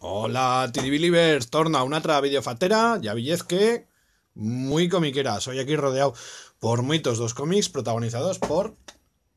Hola, torno torna una otra videofatera, ya villez que muy comiquera. Soy aquí rodeado por muchos dos cómics protagonizados por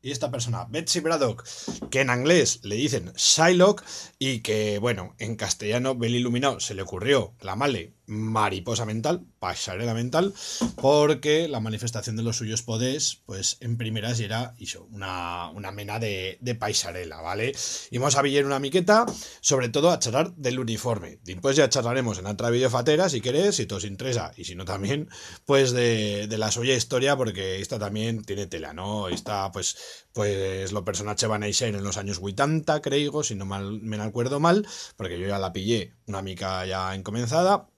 y esta persona, Betsy Braddock, que en inglés le dicen Shylock y que, bueno, en castellano Bel Iluminado se le ocurrió la male mariposa mental, pasarela mental, porque la manifestación de los suyos podés, pues en primeras era una, una mena de, paisarela, ¿vale? vamos a pillar una miqueta, sobre todo a charlar del uniforme. Después ya charlaremos en otra videofatera, si querés, si os interesa, y si no también, pues de, la suya historia, porque esta también tiene tela, ¿no? Esta, pues, pues lo personaje van a en los años 80, creo, si no mal, me acuerdo mal, porque yo ya la pillé una mica ya encomenzada,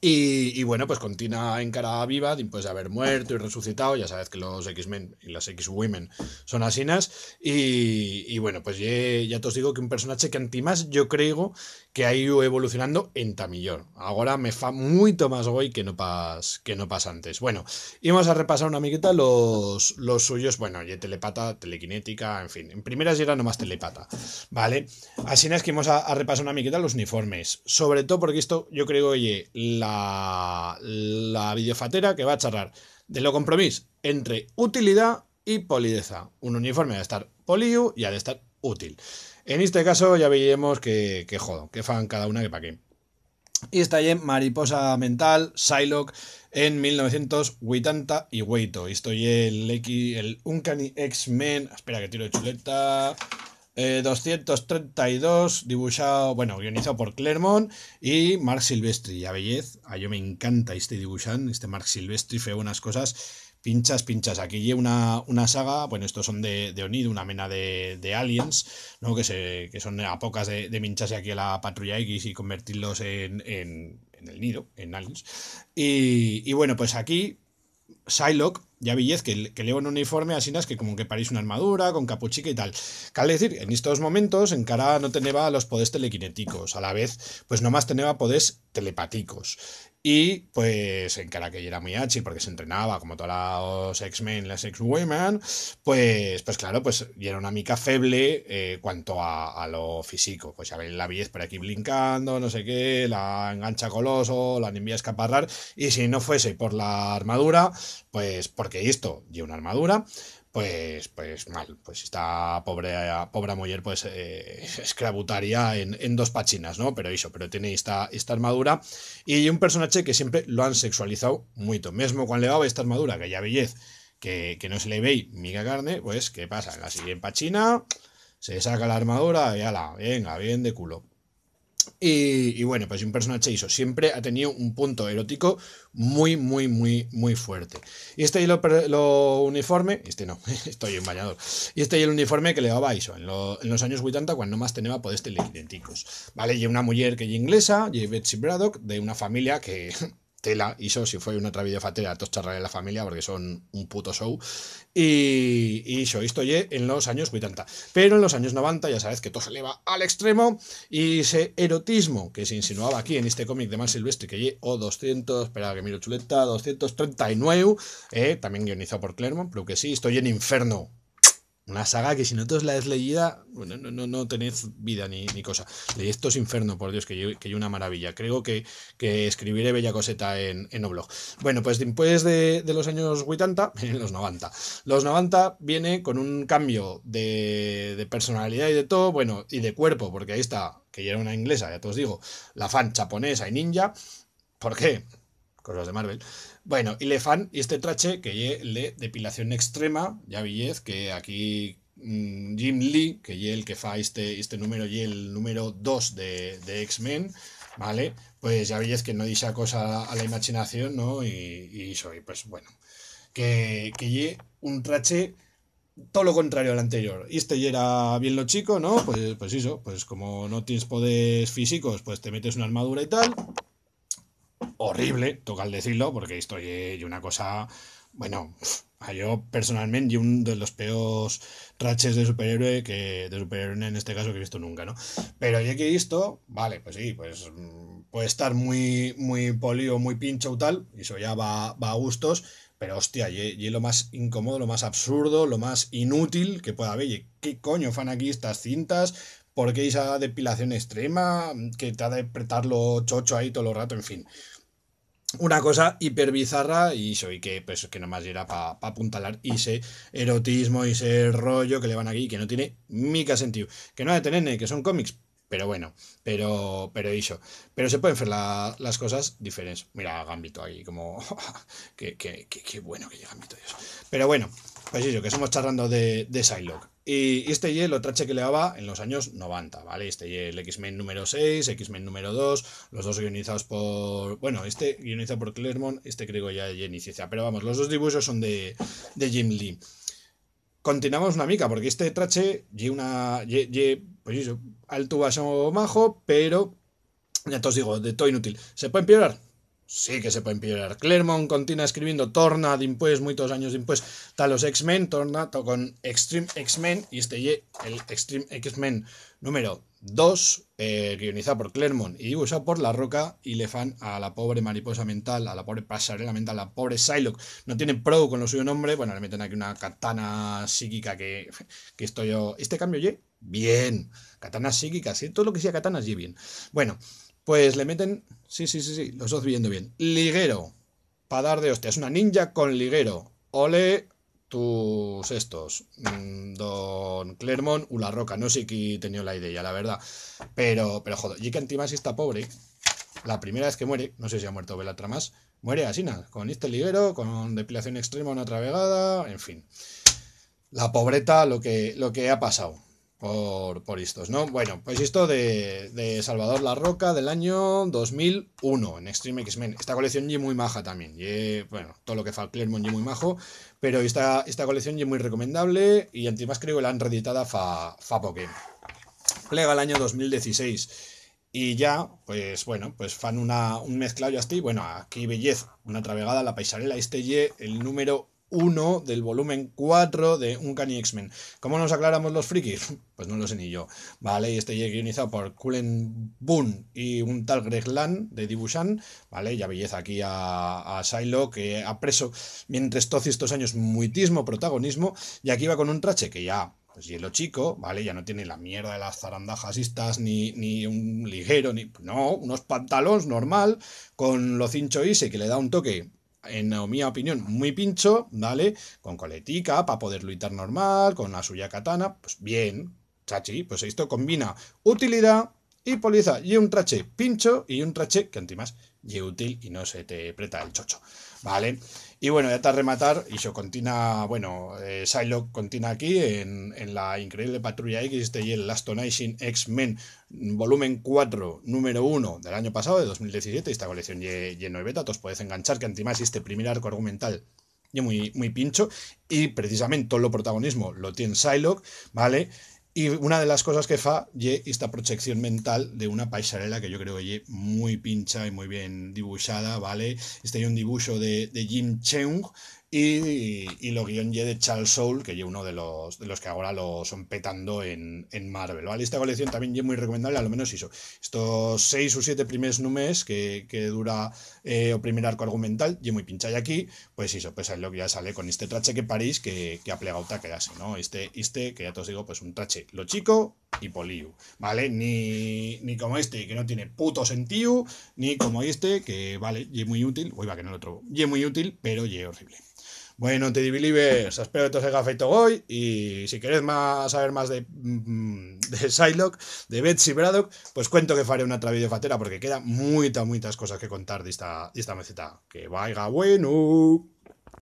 y, bueno, pues con en cara viva, después de haber muerto y resucitado, ya sabes que los X-Men y las X-Women son asinas. Y, bueno, pues ya, te os digo que un personaje que antimás yo creo que ha ido evolucionando en tamillón Ahora me fa mucho más hoy que no pasa que no antes. Bueno, íbamos a repasar una amiguita los, los suyos, bueno, telepata, telequinética, en fin. En primeras ya era nomás telepata, ¿vale? asinas que vamos a, repasar una amiguita los uniformes. Sobre todo porque esto yo creo, oye, la, videofatera que va a charlar de lo compromiso entre utilidad y polideza. Un uniforme ha de estar poliu y ha de estar útil. En este caso ya veíamos que, jodo, que fan cada una que pa' qué. Y está en Mariposa Mental, Psylocke, en 1980 y Weito. Y estoy el, el Uncanny X-Men. Espera que tiro de chuleta. 232, eh, dibujado, bueno, guionizado por Clermont y Mark Silvestri. A bellez, a yo me encanta este dibujante, este Mark Silvestri, feo unas cosas pinchas, pinchas. Aquí lleva una, una saga, bueno, estos son de, de Onid, una mena de, aliens, ¿no? que, se, que son a pocas de, de mincharse aquí a la patrulla X y convertirlos en, en, en el nido, en aliens. Y, y bueno, pues aquí Psylocke ya que, que lleva un uniforme así es que como que parís una armadura con capuchica y tal. Cabe decir, en estos momentos en cara no teneba los poderes telequinéticos, a la vez pues nomás teneba poderes telepáticos. Y pues en cara que era muy hachi porque se entrenaba como todos los X-Men, las X-Women, pues, pues claro, pues y era una mica feble eh, cuanto a, lo físico. Pues ya ven la belleza por aquí blincando, no sé qué, la engancha coloso, la envía a escaparrar. Y si no fuese por la armadura, pues porque esto lleva una armadura, pues, pues mal, pues esta pobre, pobre mujer pues eh, en, dos pachinas, ¿no? Pero eso, pero tiene esta, esta armadura y un personaje que siempre lo han sexualizado mucho, mesmo cuando le daba esta armadura, que ya bellez, que, que no se le veis mica carne, pues ¿qué pasa? En la siguiente pachina se saca la armadura y ala, venga, bien de culo. Y, bueno, pues un personaje ISO siempre ha tenido un punto erótico muy, muy, muy, muy fuerte. Y este y lo, uniforme, este no, estoy en bañador. Y este y el uniforme que le daba Iso en, los años 80, cuando más tenía poderes idénticos. Vale, y una mujer que es inglesa, y Betsy Braddock, de una familia que tela hizo, si fue una otra videofatera, todos de la familia porque son un puto show. Y, y estoy esto en los años 80. Pero en los años 90 ya sabes que todo se eleva al extremo y ese erotismo que se insinuaba aquí en este cómic de Mar Silvestre que ye o 200, espera que miro chuleta, 239, eh, también guionizado por Clermont, pero que sí, estoy en Inferno, una saga que si no te la has leída, bueno, no, no, no tenéis vida ni, ni cosa. esto es Inferno, por Dios, que yo, una maravilla. Creo que, que escribiré Bella Coseta en, en Oblog. Bueno, pues después de, los años 80, en los 90. Los 90 viene con un cambio de, de personalidad y de todo, bueno, y de cuerpo, porque ahí está, que ya era una inglesa, ya te os digo, la fan japonesa y ninja. ¿Por qué? cosas de Marvel. Bueno, y le fan este trache que ye le depilación extrema, ya billez que aquí mm, Jim Lee, que ye el que fa este, este número y el número 2 de, de X-Men, ¿vale? Pues ya veis que no dice cosa a la imaginación, ¿no? Y, y soy, pues bueno, que, que un trache todo lo contrario al anterior. Este ya era bien lo chico, ¿no? Pues, pues eso, pues como no tienes poderes físicos, pues te metes una armadura y tal, horrible, toca al decirlo, porque esto es una cosa, bueno, yo personalmente, uno de los peores raches de superhéroe que de superhéroe en este caso que he visto nunca, ¿no? Pero ya que he visto, vale, pues sí, pues mm, puede estar muy muy polio, muy pincho o tal, y eso ya va, va a gustos, pero hostia, y, lo más incómodo, lo más absurdo, lo más inútil que pueda haber. ¿Qué coño fan aquí estas cintas? porque esa depilación extrema que te ha de apretarlo chocho ahí todo el rato, en fin. Una cosa hiper bizarra y soy que, pues, que nomás era para pa apuntalar y ese erotismo y ese rollo que le van aquí, que no tiene mica sentido. Que no ha de tener, que son cómics, pero bueno, pero pero eso. Pero se pueden hacer las cosas diferentes. Mira Gambito ahí, como. qué bueno que llega Gambito. Dios. Pero bueno, pues eso, que estamos charlando de, de Psylocke. Y este Y lo trache que le daba en los años 90, ¿vale? Este Y, el X-Men número 6, X-Men número 2, los dos guionizados por. Bueno, este guionizado por Clermont, este creo ya de Jenny Pero vamos, los dos dibujos son de, Jim Lee. Continuamos una mica, porque este trache, Y una. pues eso, alto bajo, majo, pero. Ya te os digo, de todo inútil. ¿Se puede empeorar? sí que se pueden empeorar. Clermont continúa escribiendo torna impuestos muchos años de tal los X-Men, torna con Extreme X-Men, y este ye el Extreme X-Men número 2, eh, guionizado por Clermont y dibujado por La Roca, y le fan a la pobre mariposa mental, a la pobre pasarela mental, a la pobre Psylocke. No tiene pro con lo suyo nombre, bueno, le meten aquí una katana psíquica que, estoy yo... ¿Este cambio Y Bien. Katana psíquica, sí, todo lo que sea katana ye bien. Bueno... Pues le meten. Sí, sí, sí, sí, los dos viendo bien. Liguero. Para dar de hostia. Es una ninja con liguero. Ole tus estos. Mm, don Clermont o La Roca. No sé quién tenía la idea, la verdad. Pero, pero joder. Y que está pobre. La primera vez que muere, no sé si ha muerto Belatra más, muere así nada. Con este liguero, con depilación extrema, una travegada, en fin. La pobreta, lo que, lo que ha pasado por, estos, ¿no? Bueno, pues esto de, Salvador La Roca del año 2001 en Extreme X-Men. Esta colección y muy maja también. Y, bueno, todo lo que fa Clermont y muy majo, pero esta, esta colección y muy recomendable y además creo que la han reeditada fa, fa Pokémon Plega el año 2016. Y ya, pues bueno, pues fan una, un mezclado ya estoy. Bueno, aquí belleza, una travegada, la paisarela, este ye, el número 1 del volumen 4 de Uncanny X-Men. ¿Cómo nos aclaramos los frikis? Pues no lo sé ni yo. Vale, y este guionizado por Cullen Boone y un tal Greg de Dibushan. Vale, ya belleza aquí a, a que ha preso mientras todos estos años muitismo protagonismo. Y aquí va con un trache que ya pues hielo chico, ¿vale? Ya no tiene la mierda de las zarandajasistas, ni, ni un ligero, ni. No, unos pantalones normal, con lo cincho se que le da un toque en mi opinión, muy pincho, ¿vale? Con coletica, para poder luitar normal, con la suya katana, pues bien, chachi, pues esto combina utilidad y poliza, y un trache pincho y un trache que antimas y útil y no se te preta el chocho, ¿vale? Y bueno, ya está rematar, y yo continúa, bueno, eh, continúa aquí en, la increíble Patrulla X este y el in X-Men volumen 4, número 1 del año pasado, de 2017, esta colección lleno de beta, Os podéis enganchar que además este primer arco argumental y muy, muy pincho, y precisamente todo lo protagonismo lo tiene Psylocke, ¿vale?, y una de las cosas que fa ye esta proyección mental de una paisarela que yo creo que muy pincha y muy bien dibujada, ¿vale? Este hay un dibujo de, de Jim Cheung, y, lo guion de Charles Soul, que es uno de los, de los que ahora lo son petando en, en Marvel. ¿vale? Esta colección también es muy recomendable, al menos eso. Estos seis o siete primeros numes que, dura eh, o primer arco argumental, y muy y aquí, pues eso, pues lo que ya sale con este trache que París que, ha plegado que ¿no? Este, este, que ya te os digo, pues un trache lo chico, y poliu, ¿vale? Ni, como este, que no tiene puto sentido, ni como este, que vale, y muy útil, uy, va que no lo trobo, y es muy útil, pero y es horrible. Bueno, te Believers, espero que te os haya hoy y si queréis más, saber más de, mm, de Psylocke, de Betsy Braddock, pues cuento que faré una otra videofatera porque queda muchas, muchas cosas que contar de esta, de esta meseta. Que vaya bueno.